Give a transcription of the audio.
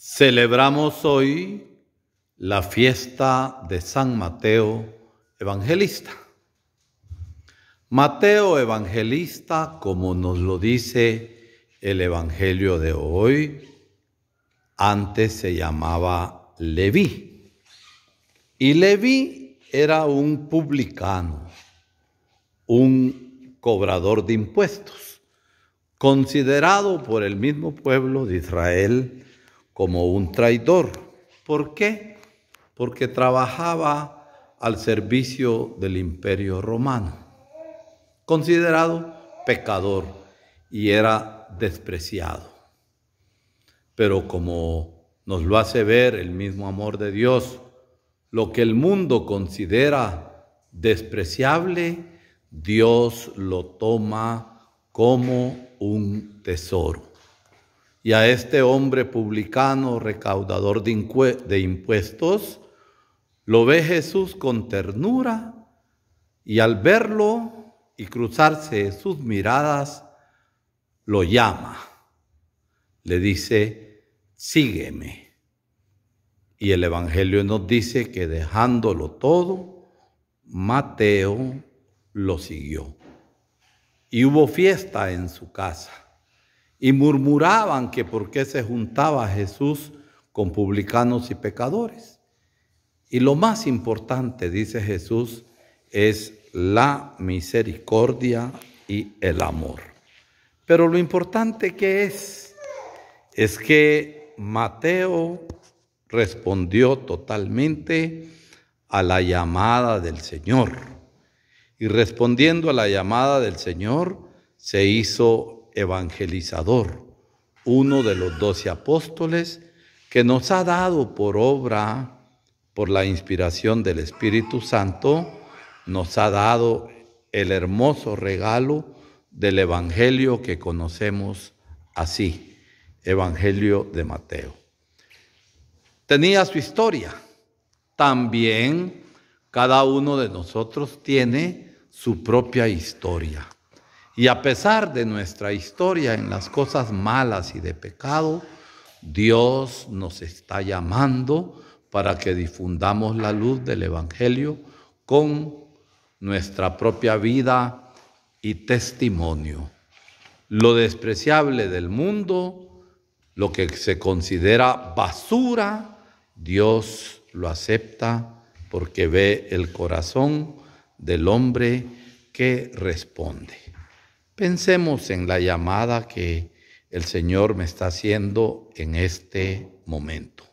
Celebramos hoy la fiesta de San Mateo Evangelista. Mateo Evangelista, como nos lo dice el Evangelio de hoy, antes se llamaba Leví. Y Leví era un publicano, un cobrador de impuestos, considerado por el mismo pueblo de Israel como un traidor. ¿Por qué? Porque trabajaba al servicio del imperio romano, considerado pecador y era despreciado. Pero como nos lo hace ver el mismo amor de Dios, lo que el mundo considera despreciable, Dios lo toma como un tesoro y a este hombre publicano recaudador de impuestos, lo ve Jesús con ternura y al verlo y cruzarse sus miradas, lo llama. Le dice, sígueme. Y el Evangelio nos dice que dejándolo todo, Mateo lo siguió. Y hubo fiesta en su casa y murmuraban que por qué se juntaba Jesús con publicanos y pecadores. Y lo más importante, dice Jesús, es la misericordia y el amor. Pero lo importante que es, es que Mateo respondió totalmente a la llamada del Señor. Y respondiendo a la llamada del Señor, se hizo evangelizador, uno de los doce apóstoles que nos ha dado por obra, por la inspiración del Espíritu Santo, nos ha dado el hermoso regalo del Evangelio que conocemos así, Evangelio de Mateo. Tenía su historia. También cada uno de nosotros tiene su propia historia. Y a pesar de nuestra historia en las cosas malas y de pecado, Dios nos está llamando para que difundamos la luz del Evangelio con nuestra propia vida y testimonio. Lo despreciable del mundo, lo que se considera basura, Dios lo acepta porque ve el corazón del hombre que responde. Pensemos en la llamada que el Señor me está haciendo en este momento.